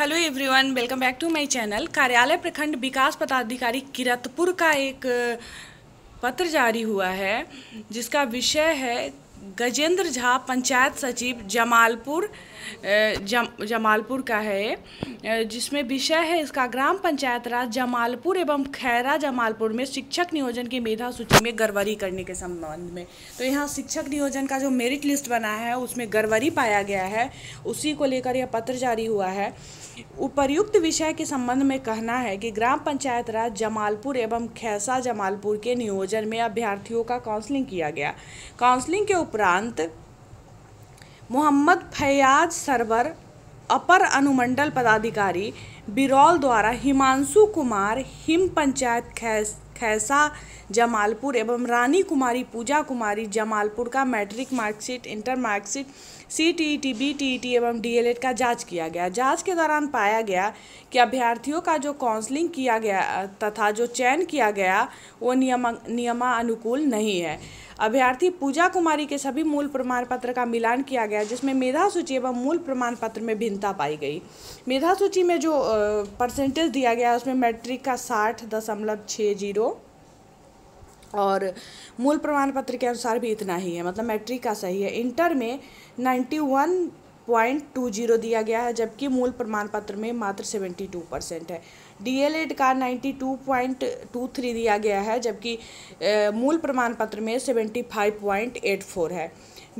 hello everyone welcome back to my channel कार्यालय प्रखंड विकास पदाधिकारी किरतपुर का एक uh, पत्र जारी हुआ है जिसका विषय है गजेंद्र झा पंचायत सचिव जमालपुर uh, जम, जमालपुर का है uh, जिसमें विषय है इसका ग्राम पंचायत राज जमालपुर एवं खैरा जमालपुर में शिक्षक नियोजन की मेधा सूची में गड़बड़ी करने के संबंध में तो यहाँ शिक्षक नियोजन का जो मेरिट लिस्ट बना है उसमें गड़बड़ी पाया गया है उसी को लेकर यह पत्र जारी हुआ है उपर्युक्त विषय के संबंध में कहना है कि ग्राम पंचायत राज जमालपुर एवं खैसा जमालपुर के नियोजन में अभ्यर्थियों का काउंसलिंग किया गया काउंसलिंग के उपरांत मोहम्मद फयाज सरवर अपर अनुमंडल पदाधिकारी बिरौल द्वारा हिमांशु कुमार हिम पंचायत खैस खैसा जमालपुर एवं रानी कुमारी पूजा कुमारी जमालपुर का matric marksheet inter marksheet C T E T B T E T एवं डी एल एड का जांच किया गया जांच के दौरान पाया गया कि अभ्यर्थियों का जो काउंसलिंग किया गया तथा जो चयन किया गया वो नियम नियमानुकूल नहीं है अभ्यर्थी पूजा कुमारी के सभी मूल प्रमाण पत्र का मिलान किया गया जिसमें मेधा सूची एवं मूल प्रमाण पत्र में भिन्नता पाई गई मेधा सूची में जो परसेंटेज दिया गया उसमें मैट्रिक का साठ दशमलव छः जीरो और मूल प्रमाण पत्र के अनुसार भी इतना ही है मतलब मैट्रिक का सही है इंटर में ninety one point two zero दिया गया है जबकि मूल प्रमाण पत्र में मात्र सेवेंटी टू परसेंट है डीएलएड का ninety two point two three दिया गया है जबकि मूल प्रमाण पत्र में seventy five point eight four है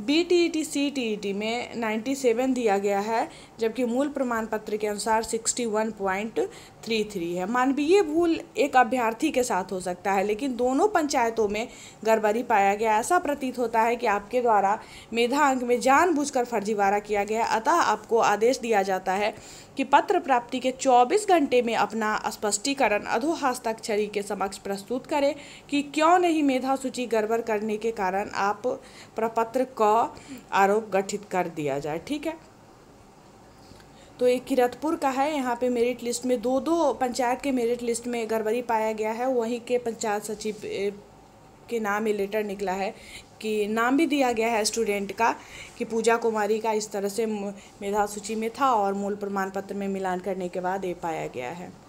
B T E T C T E T में नाइन्टी सेवन दिया गया है जबकि मूल प्रमाण पत्र के अनुसार sixty one point three three है मानवीय भूल एक अभ्यर्थी के साथ हो सकता है लेकिन दोनों पंचायतों में गड़बड़ी पाया गया ऐसा प्रतीत होता है कि आपके द्वारा मेधा अंक में जानबूझकर फर्जीवाड़ा किया गया अतः आपको आदेश दिया जाता है कि पत्र प्राप्ति के 24 घंटे में अपना स्पष्टीकरण अधोहस्ताक्षरी के समक्ष प्रस्तुत करें कि क्यों नहीं मेधा सूची गड़बड़ करने के कारण आप प्रपत्र क का आरोप गठित कर दिया जाए ठीक है तो ये किरतपुर का है यहाँ पे मेरिट लिस्ट में दो दो पंचायत के मेरिट लिस्ट में गड़बड़ी पाया गया है वहीं के पंचायत सचिव के नाम ये लेटर निकला है कि नाम भी दिया गया है स्टूडेंट का कि पूजा कुमारी का इस तरह से मेधा सूची में था और मूल प्रमाण पत्र में मिलान करने के बाद ये पाया गया है